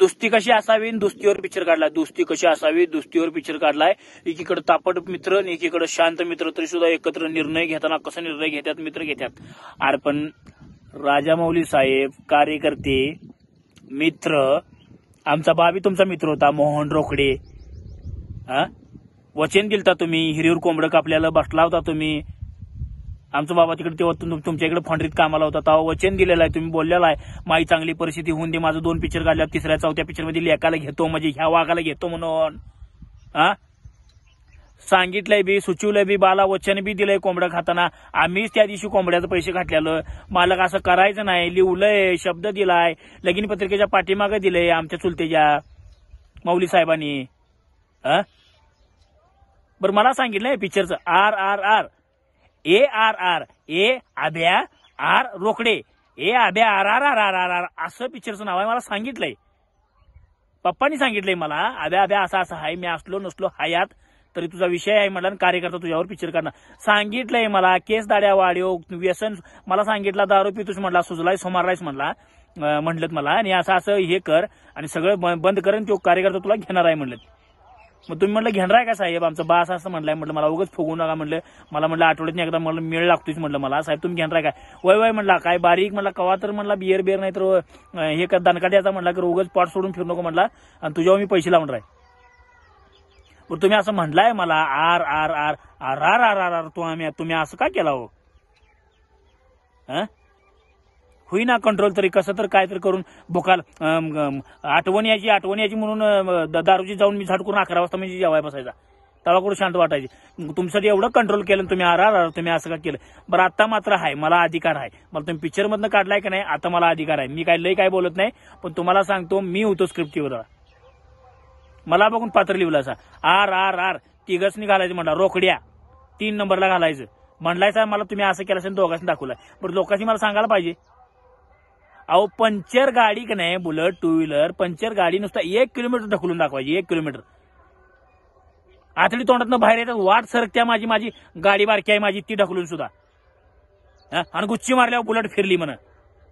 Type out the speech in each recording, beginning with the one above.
दुस्ती कशी असावी दुस्तीवर पिक्चर काढलाय दुस्ती कशी असावी दुस्तीवर पिक्चर काढलाय एकीकडे तापट मित्र आणि एकीकडे शांत मित्र तरी सुद्धा एकत्र निर्णय घेताना कसा निर्णय घेतात मित्र घेतात अरे पण राजामौली साहेब कार्यकर्ते मित्र आमचा बाबी तुमचा मित्र होता मोहन रोकडे हा वचन दिलता तुम्ही हिरीवर कोंबडं कापल्याला बसला होता तुम्ही आमचं बाबा तिकडे तेव्हा तुमच्या इकडे फंडरीत कामाला होता तेव्हा वचन दिलेलं आहे तुम्ही बोललेला आहे माई चांगली परिस्थिती होऊन दे माझं दोन पिक्चर काढल्या तिसऱ्या चौथ्या मध्ये लेखाला घेतो म्हणजे ह्या वाघाला घेतो म्हणून हा सांगितलंय बी सुचवलंय बी बाला वचन बी दिलंय कोंबड्या खाताना आम्हीच त्या दिवशी कोंबड्याचं पैसे घातलेलं मालक असं करायचं नाही लिवलंय शब्द दिलाय लगीन पत्रिकेच्या पाठीमाग दिलंय आमच्या चुलतेच्या मौली साहेबांनी बरं मला सांगितलंय पिक्चरचं R R R A R R A आब्या आर रोकडे ए आब्या R R R R R R असं पिक्चरचं नाव आहे मला सांगितलंय पप्पानी सांगितलंय मला आब्या आब्या असा असा आहे मी असलो नसलो हयात तरी तुझा विषय आहे म्हटलं कार्यकर्ता तुझ्यावर पिक्चर करणार सांगितलंय मला केस दाड्या वाढव व्यसन मला सांगितलं दारू पितूच म्हटला सुजलाय सोमारलायस म्हटला म्हटलं मला आणि असं असं हे कर आणि सगळं बंद कर तो कार्यकर्ता तुला घेणार आहे म्हटलं मग तुम्ही म्हटलं घेणार आहे का साहेब आमचं बास असं म्हटलंय म्हटलं मला उगाच फुगू नका म्हटलं मला म्हटलं आठवड्यात नाही एकदा मला मेळ लागतोच म्हटलं मला साहेब तुम्ही घेणार काय वय वय म्हटला काय बारीक म्हटला कवा तर म्हटला बियर बिअर नाही तर हे का दणकाट्याचा म्हटलं की उगाच पॉट सोडून फिरू नको म्हटला आणि तुझ्यावर मी पैसे लावणार आहे बरं तुम्ही असं म्हटलंय मला R R R R R R R R तू आम्ही तुम्ही असं का केला हो होईना कंट्रोल तरी कसं तर काय तर करून बोकाल आठवण यायची आठवण यायची म्हणून दारूची जाऊन मी झाड करून अकरा वाजता म्हणजे जेवाय बसायचा तवाकडून शांत वाटायची तुमच्यासाठी एवढं कंट्रोल केलं तुम्ही आर आर तुम्ही असं का केलं बरं आता मात्र आहे मला अधिकार आहे मला तुम्ही पिक्चरमधनं काढलाय की नाही आता मला अधिकार आहे मी काय लय काय बोलत नाही पण तुम्हाला सांगतो मी होतो स्क्रिप्टीवर मला बघून पात्र लिहिलं असा आर आर आर तिघसनी घालायचं म्हणला रोकड्या तीन नंबरला घालायचं म्हणलाय साहेब मला तुम्ही असं केलं असेल दोघांनी दाखवलाय बरं लोकांनी मला सांगायला पाहिजे अहो पंचर गाडी का नाही बुलट टू व्हीलर पंचर गाडी नुसता एक किलोमीटर ढकलून दाखवायची एक किलोमीटर आतडी तोंडातनं बाहेर येतात वाट सरकत्या माझी माझी गाडी बारकी आहे माझी ती ढकलून सुद्धा आणि गुच्ची मारल्यावर बुलट फिरली म्हण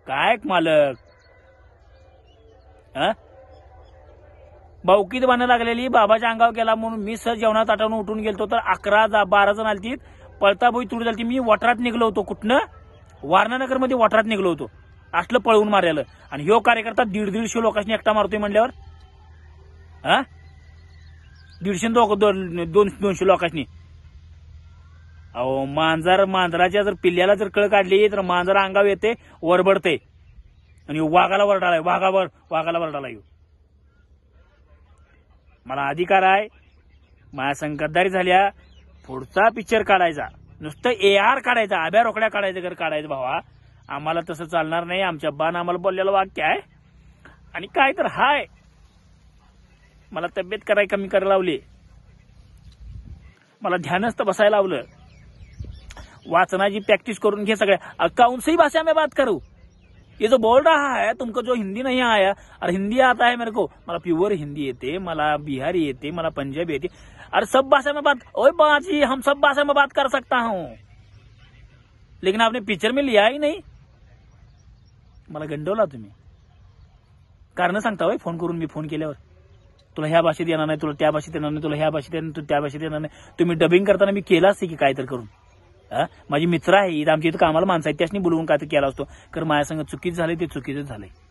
काय मालक बौकीत बांधा लागलेली बाबाच्या अंगावर गेला म्हणून मी सर जेवणात आठवून उठून गेलो तर अकरा बारा जण आलतीत पळताबोई तुडू झाली मी वॉटरात निघलो होतो कुठनं मध्ये वटरात निघलो होतो असलं पळवून मारलेलं आणि ह्यो कार्यकर्ता दीड दीडशे लोकांनी एकटा मारतोय म्हणल्यावर हा दीडशे लोक दोन दोनशे लोकांनी अहो मांजर मांजराच्या जर पिल्ल्याला जर कळ काढली तर मांजर अंगाव येते वरबडते आणि वाघाला वरडालाय वाघावर वाघाला वरडाला येऊ मला अधिकार आहे माझ्या संकटदारी झाल्या पुढचा पिक्चर काढायचा नुसतं ए आर काढायचा आब्या रोकड्या काढायचं घर काढायचं भावा आम्हाला तसं चालणार नाही आमच्या बाण आम्हाला बोललेलं वाक्य आहे आणि काय तर हाय मला तब्येत कराय कमी करायला लावली मला ध्यानस्थ बसायला लावलं वाचनाची प्रॅक्टिस करून घे सगळ्या कौन भाषा में बात करू ये जो बोल रहा है तुमको जो हिंदी नहीं आया और हिंदी आता है मेरे को मला प्युअर हिंदी येते मला बिहारी येते मला पंजाबी येते अरे सब भाषा में बात ओए बाजी हम सब भाषा में बात कर सकता हूं लेकिन आपने पिक्चर में लिया ही नहीं मला गंडवला तुम्ही कारण सांगता वय फोन करून मी फोन केल्यावर तुला ह्या भाषेत येणार नाही तुला त्या भाषेत येणार नाही तुला ह्या भाषेत येणार तू त्या भाषेत येणार नाही तुम्ही डबिंग करताना मी केला असते की काय तर करून माझी मित्र आहे इथं आमच्या इथं कामाला माणसं आहेत त्यासनी बोलवून काय तर केला असतो कारण माझ्या संग चुकीच झाले ते चुकीचं झाले